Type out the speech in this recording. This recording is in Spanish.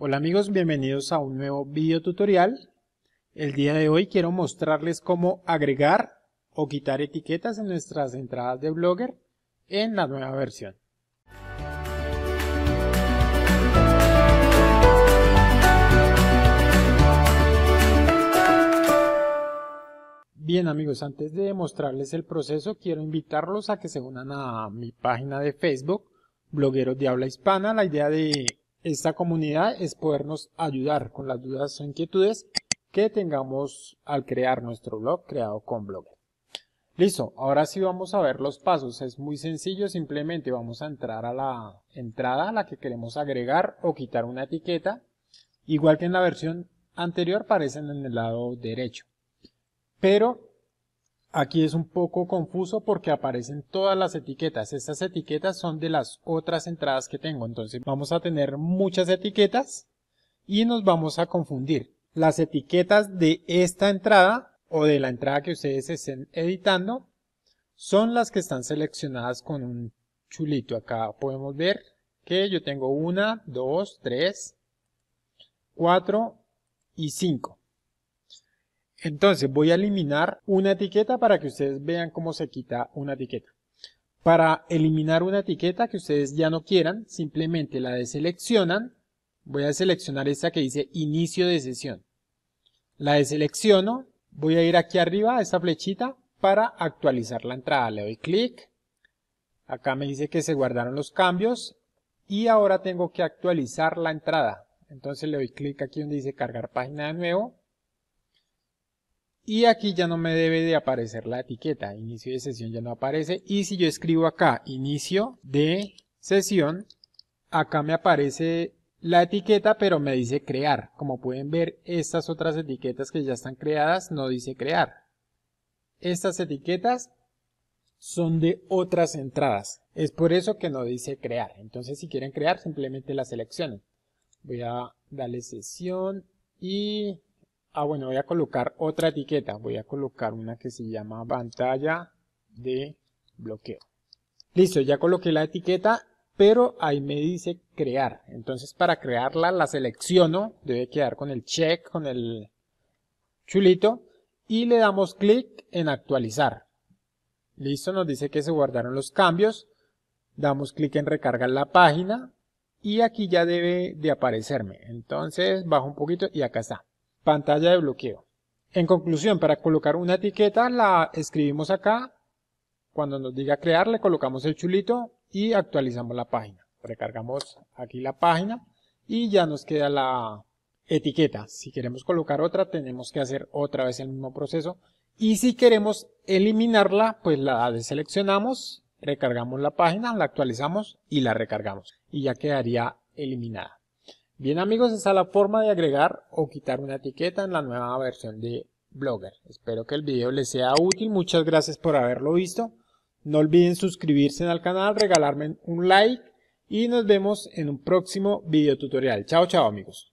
Hola amigos, bienvenidos a un nuevo video tutorial. El día de hoy quiero mostrarles cómo agregar o quitar etiquetas en nuestras entradas de Blogger en la nueva versión. Bien amigos, antes de mostrarles el proceso quiero invitarlos a que se unan a mi página de Facebook Blogueros de Habla Hispana. La idea de esta comunidad es podernos ayudar con las dudas o inquietudes que tengamos al crear nuestro blog creado con Blogger. Listo, ahora sí vamos a ver los pasos, es muy sencillo, simplemente vamos a entrar a la entrada a la que queremos agregar o quitar una etiqueta, igual que en la versión anterior aparecen en el lado derecho, pero Aquí es un poco confuso porque aparecen todas las etiquetas. Estas etiquetas son de las otras entradas que tengo. Entonces vamos a tener muchas etiquetas y nos vamos a confundir. Las etiquetas de esta entrada o de la entrada que ustedes estén editando son las que están seleccionadas con un chulito. Acá podemos ver que yo tengo una, dos, tres, cuatro y cinco. Entonces voy a eliminar una etiqueta para que ustedes vean cómo se quita una etiqueta. Para eliminar una etiqueta que ustedes ya no quieran, simplemente la deseleccionan. Voy a seleccionar esta que dice inicio de sesión. La deselecciono, voy a ir aquí arriba a esta flechita para actualizar la entrada. Le doy clic, acá me dice que se guardaron los cambios y ahora tengo que actualizar la entrada. Entonces le doy clic aquí donde dice cargar página de nuevo y aquí ya no me debe de aparecer la etiqueta, inicio de sesión ya no aparece y si yo escribo acá inicio de sesión, acá me aparece la etiqueta pero me dice crear, como pueden ver estas otras etiquetas que ya están creadas no dice crear, estas etiquetas son de otras entradas, es por eso que no dice crear, entonces si quieren crear simplemente la seleccionen, voy a darle sesión y Ah, bueno, voy a colocar otra etiqueta. Voy a colocar una que se llama pantalla de bloqueo. Listo, ya coloqué la etiqueta, pero ahí me dice crear. Entonces para crearla la selecciono, debe quedar con el check, con el chulito, y le damos clic en actualizar. Listo, nos dice que se guardaron los cambios. Damos clic en recargar la página y aquí ya debe de aparecerme. Entonces bajo un poquito y acá está pantalla de bloqueo. En conclusión, para colocar una etiqueta la escribimos acá, cuando nos diga crear le colocamos el chulito y actualizamos la página. Recargamos aquí la página y ya nos queda la etiqueta. Si queremos colocar otra tenemos que hacer otra vez el mismo proceso y si queremos eliminarla pues la deseleccionamos, recargamos la página, la actualizamos y la recargamos y ya quedaría eliminada. Bien amigos, esa es la forma de agregar o quitar una etiqueta en la nueva versión de Blogger. Espero que el video les sea útil, muchas gracias por haberlo visto. No olviden suscribirse al canal, regalarme un like y nos vemos en un próximo video tutorial. Chao, chao amigos.